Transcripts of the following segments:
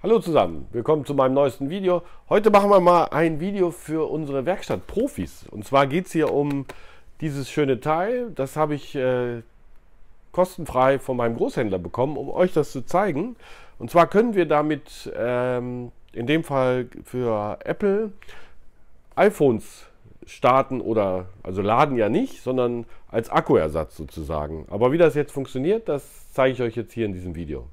Hallo zusammen, willkommen zu meinem neuesten Video. Heute machen wir mal ein Video für unsere Werkstatt Profis. Und zwar geht es hier um dieses schöne Teil. Das habe ich äh, kostenfrei von meinem Großhändler bekommen, um euch das zu zeigen. Und zwar können wir damit ähm, in dem Fall für Apple iPhones starten oder, also laden ja nicht, sondern als Akkuersatz sozusagen. Aber wie das jetzt funktioniert, das zeige ich euch jetzt hier in diesem Video.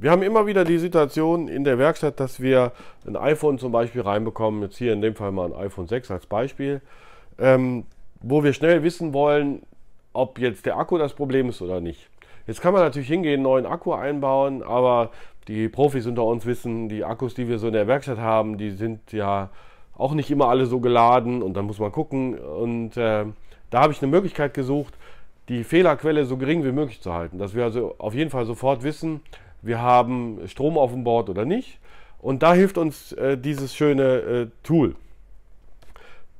Wir haben immer wieder die Situation in der Werkstatt, dass wir ein iPhone zum Beispiel reinbekommen, jetzt hier in dem Fall mal ein iPhone 6 als Beispiel, ähm, wo wir schnell wissen wollen, ob jetzt der Akku das Problem ist oder nicht. Jetzt kann man natürlich hingehen, einen neuen Akku einbauen, aber die Profis unter uns wissen, die Akkus, die wir so in der Werkstatt haben, die sind ja auch nicht immer alle so geladen und dann muss man gucken. Und äh, da habe ich eine Möglichkeit gesucht, die Fehlerquelle so gering wie möglich zu halten, dass wir also auf jeden Fall sofort wissen, wir haben Strom auf dem Board oder nicht. Und da hilft uns äh, dieses schöne äh, Tool.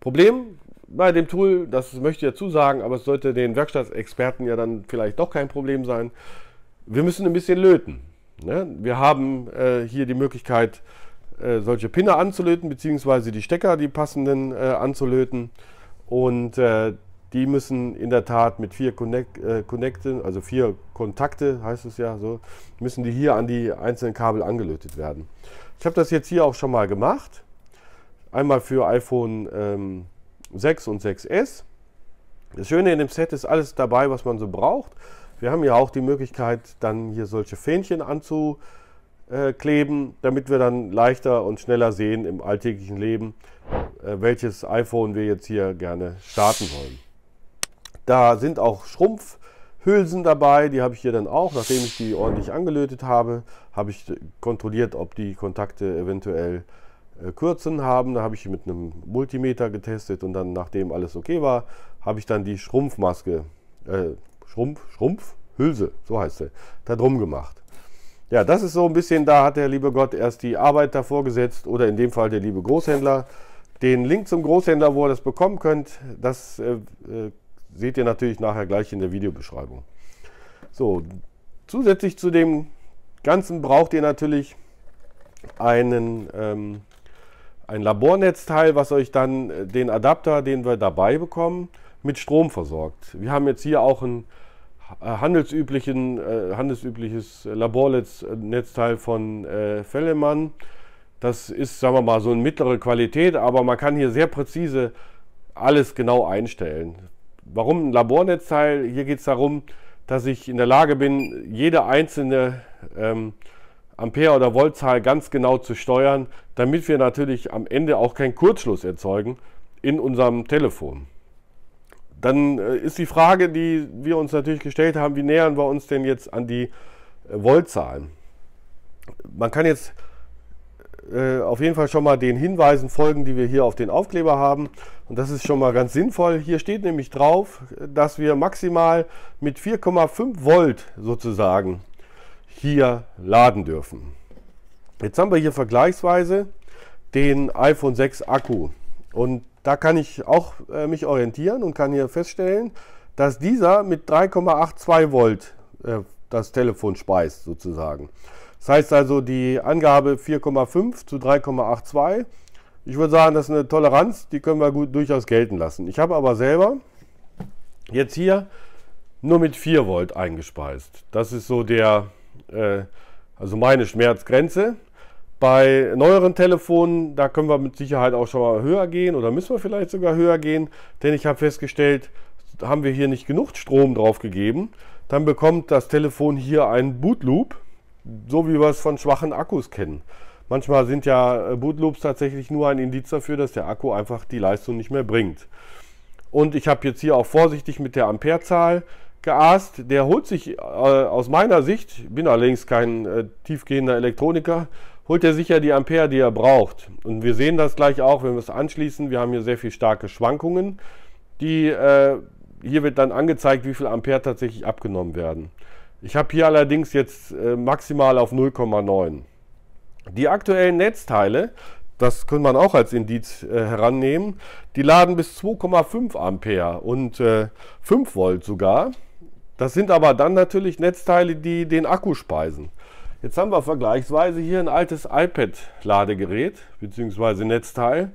Problem bei dem Tool, das möchte ich dazu sagen, aber es sollte den Werkstattexperten ja dann vielleicht doch kein Problem sein. Wir müssen ein bisschen löten. Ne? Wir haben äh, hier die Möglichkeit, äh, solche Pinne anzulöten, beziehungsweise die Stecker, die passenden äh, anzulöten. Und äh, die müssen in der Tat mit vier Connect, äh, Connecten, also vier Kontakte heißt es ja so, müssen die hier an die einzelnen Kabel angelötet werden. Ich habe das jetzt hier auch schon mal gemacht. Einmal für iPhone ähm, 6 und 6S. Das Schöne in dem Set ist alles dabei, was man so braucht. Wir haben ja auch die Möglichkeit, dann hier solche Fähnchen anzukleben, damit wir dann leichter und schneller sehen im alltäglichen Leben, äh, welches iPhone wir jetzt hier gerne starten wollen. Da sind auch Schrumpfhülsen dabei, die habe ich hier dann auch, nachdem ich die ordentlich angelötet habe, habe ich kontrolliert, ob die Kontakte eventuell äh, Kürzen haben. Da habe ich mit einem Multimeter getestet und dann, nachdem alles okay war, habe ich dann die Schrumpfmaske, äh, Schrumpf, Schrumpfhülse, so heißt sie, da drum gemacht. Ja, das ist so ein bisschen, da hat der liebe Gott erst die Arbeit davor gesetzt oder in dem Fall der liebe Großhändler. Den Link zum Großhändler, wo ihr das bekommen könnt, das äh, äh Seht ihr natürlich nachher gleich in der Videobeschreibung. So, zusätzlich zu dem Ganzen braucht ihr natürlich einen, ähm, ein Labornetzteil, was euch dann äh, den Adapter, den wir dabei bekommen, mit Strom versorgt. Wir haben jetzt hier auch ein äh, handelsüblichen, äh, handelsübliches Labornetzteil von äh, Fellemann. Das ist, sagen wir mal, so eine mittlere Qualität, aber man kann hier sehr präzise alles genau einstellen. Warum ein Labornetzteil? Hier geht es darum, dass ich in der Lage bin, jede einzelne ähm, Ampere- oder Voltzahl ganz genau zu steuern, damit wir natürlich am Ende auch keinen Kurzschluss erzeugen in unserem Telefon. Dann äh, ist die Frage, die wir uns natürlich gestellt haben, wie nähern wir uns denn jetzt an die äh, Voltzahlen? Man kann jetzt äh, auf jeden Fall schon mal den Hinweisen folgen, die wir hier auf den Aufkleber haben. Und das ist schon mal ganz sinnvoll. Hier steht nämlich drauf, dass wir maximal mit 4,5 Volt sozusagen hier laden dürfen. Jetzt haben wir hier vergleichsweise den iPhone 6 Akku. Und da kann ich auch äh, mich orientieren und kann hier feststellen, dass dieser mit 3,82 Volt äh, das Telefon speist sozusagen. Das heißt also die Angabe 4,5 zu 3,82. Ich würde sagen, das ist eine Toleranz, die können wir gut, durchaus gelten lassen. Ich habe aber selber jetzt hier nur mit 4 Volt eingespeist. Das ist so der, äh, also meine Schmerzgrenze. Bei neueren Telefonen, da können wir mit Sicherheit auch schon mal höher gehen oder müssen wir vielleicht sogar höher gehen, denn ich habe festgestellt, haben wir hier nicht genug Strom drauf gegeben, dann bekommt das Telefon hier einen Bootloop so wie wir es von schwachen Akkus kennen. Manchmal sind ja äh, Bootloops tatsächlich nur ein Indiz dafür, dass der Akku einfach die Leistung nicht mehr bringt. Und ich habe jetzt hier auch vorsichtig mit der Amperezahl geaßt. Der holt sich äh, aus meiner Sicht, bin allerdings kein äh, tiefgehender Elektroniker, holt er sicher die Ampere, die er braucht. Und wir sehen das gleich auch, wenn wir es anschließen. Wir haben hier sehr viel starke Schwankungen. Die, äh, hier wird dann angezeigt, wie viel Ampere tatsächlich abgenommen werden. Ich habe hier allerdings jetzt äh, maximal auf 0,9. Die aktuellen Netzteile, das könnte man auch als Indiz äh, herannehmen, die laden bis 2,5 Ampere und 5 äh, Volt sogar. Das sind aber dann natürlich Netzteile, die den Akku speisen. Jetzt haben wir vergleichsweise hier ein altes iPad-Ladegerät bzw. Netzteil.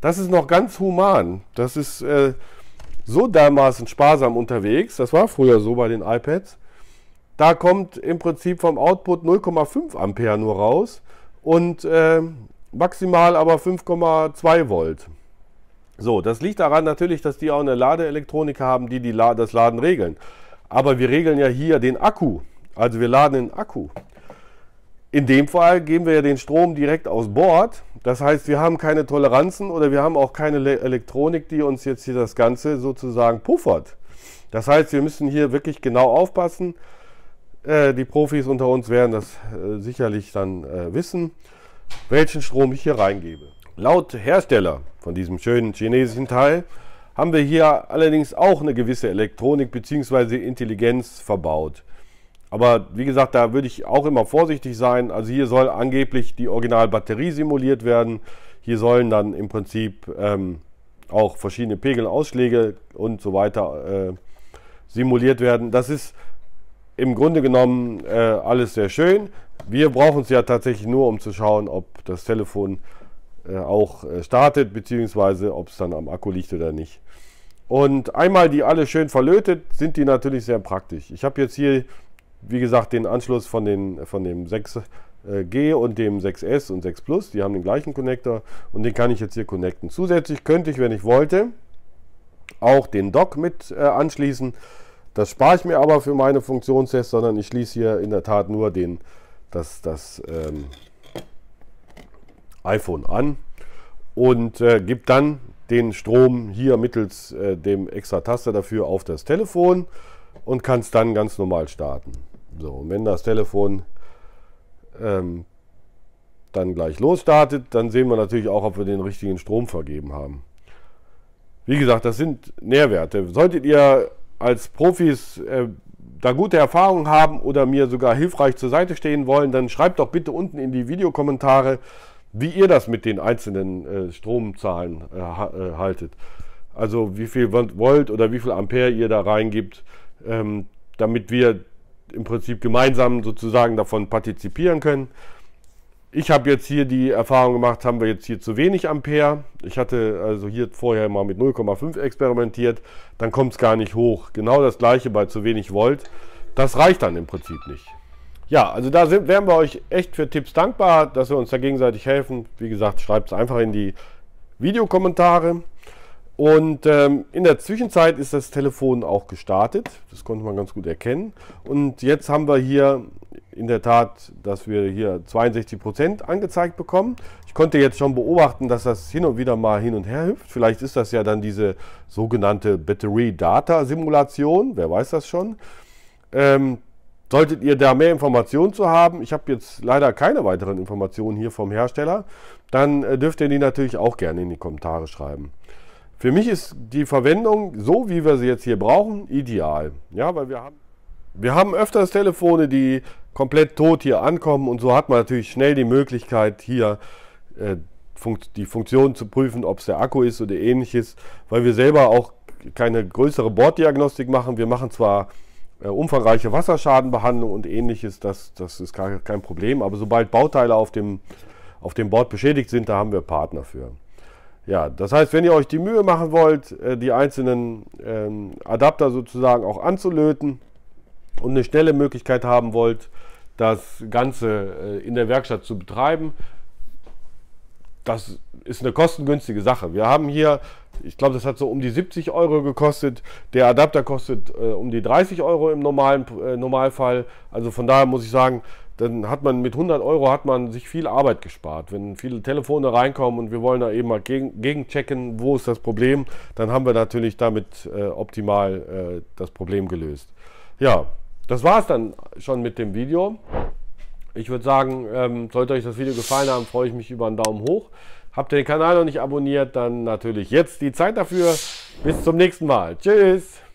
Das ist noch ganz human. Das ist äh, so dermaßen sparsam unterwegs. Das war früher so bei den iPads. Da kommt im Prinzip vom Output 0,5 Ampere nur raus und äh, maximal aber 5,2 Volt. So, das liegt daran natürlich, dass die auch eine Ladeelektronik haben, die, die La das Laden regeln. Aber wir regeln ja hier den Akku. Also wir laden den Akku. In dem Fall geben wir ja den Strom direkt aus Bord. Das heißt, wir haben keine Toleranzen oder wir haben auch keine Le Elektronik, die uns jetzt hier das Ganze sozusagen puffert. Das heißt, wir müssen hier wirklich genau aufpassen. Äh, die Profis unter uns werden das äh, sicherlich dann äh, wissen, welchen Strom ich hier reingebe. Laut Hersteller von diesem schönen chinesischen Teil haben wir hier allerdings auch eine gewisse Elektronik bzw. Intelligenz verbaut. Aber wie gesagt, da würde ich auch immer vorsichtig sein. Also hier soll angeblich die Originalbatterie simuliert werden. Hier sollen dann im Prinzip ähm, auch verschiedene Pegelausschläge und so weiter äh, simuliert werden. Das ist im Grunde genommen äh, alles sehr schön. Wir brauchen es ja tatsächlich nur, um zu schauen, ob das Telefon äh, auch äh, startet, beziehungsweise ob es dann am Akku liegt oder nicht. Und einmal die alle schön verlötet, sind die natürlich sehr praktisch. Ich habe jetzt hier, wie gesagt, den Anschluss von, den, von dem 6G äh, und dem 6S und 6 Plus. Die haben den gleichen Connector und den kann ich jetzt hier connecten. Zusätzlich könnte ich, wenn ich wollte, auch den Dock mit äh, anschließen. Das spare ich mir aber für meine Funktionstests, sondern ich schließe hier in der Tat nur den, das, das ähm, iPhone an und äh, gebe dann den Strom hier mittels äh, dem extra Taster dafür auf das Telefon und kann es dann ganz normal starten. So, und wenn das Telefon ähm, dann gleich losstartet, dann sehen wir natürlich auch, ob wir den richtigen Strom vergeben haben. Wie gesagt, das sind Nährwerte. Solltet ihr als Profis äh, da gute Erfahrungen haben oder mir sogar hilfreich zur Seite stehen wollen, dann schreibt doch bitte unten in die Videokommentare, wie ihr das mit den einzelnen äh, Stromzahlen äh, äh haltet. Also wie viel Volt oder wie viel Ampere ihr da reingibt, ähm, damit wir im Prinzip gemeinsam sozusagen davon partizipieren können ich habe jetzt hier die Erfahrung gemacht, haben wir jetzt hier zu wenig Ampere. Ich hatte also hier vorher mal mit 0,5 experimentiert, dann kommt es gar nicht hoch. Genau das gleiche bei zu wenig Volt. Das reicht dann im Prinzip nicht. Ja, also da sind, wären wir euch echt für Tipps dankbar, dass wir uns da gegenseitig helfen. Wie gesagt, schreibt es einfach in die Videokommentare. Und ähm, in der Zwischenzeit ist das Telefon auch gestartet. Das konnte man ganz gut erkennen. Und jetzt haben wir hier in der Tat, dass wir hier 62 Prozent angezeigt bekommen. Ich konnte jetzt schon beobachten, dass das hin und wieder mal hin und her hüpft. Vielleicht ist das ja dann diese sogenannte Battery Data Simulation. Wer weiß das schon? Ähm, solltet ihr da mehr Informationen zu haben, ich habe jetzt leider keine weiteren Informationen hier vom Hersteller, dann äh, dürft ihr die natürlich auch gerne in die Kommentare schreiben. Für mich ist die Verwendung, so wie wir sie jetzt hier brauchen, ideal. Ja, weil wir haben, wir haben öfters Telefone, die komplett tot hier ankommen und so hat man natürlich schnell die Möglichkeit, hier äh, funkt die Funktion zu prüfen, ob es der Akku ist oder ähnliches, weil wir selber auch keine größere Borddiagnostik machen. Wir machen zwar äh, umfangreiche Wasserschadenbehandlung und ähnliches, das, das ist kein, kein Problem, aber sobald Bauteile auf dem, auf dem Board beschädigt sind, da haben wir Partner für. Ja, das heißt, wenn ihr euch die Mühe machen wollt, äh, die einzelnen ähm, Adapter sozusagen auch anzulöten und eine schnelle Möglichkeit haben wollt, das Ganze äh, in der Werkstatt zu betreiben. Das ist eine kostengünstige Sache. Wir haben hier, ich glaube, das hat so um die 70 Euro gekostet. Der Adapter kostet äh, um die 30 Euro im normalen äh, Normalfall. Also von daher muss ich sagen, dann hat man mit 100 Euro hat man sich viel Arbeit gespart. Wenn viele Telefone reinkommen und wir wollen da eben mal gegen, gegenchecken, wo ist das Problem, dann haben wir natürlich damit äh, optimal äh, das Problem gelöst. Ja, das war es dann schon mit dem Video. Ich würde sagen, ähm, sollte euch das Video gefallen haben, freue ich mich über einen Daumen hoch. Habt ihr den Kanal noch nicht abonniert, dann natürlich jetzt die Zeit dafür. Bis zum nächsten Mal. Tschüss.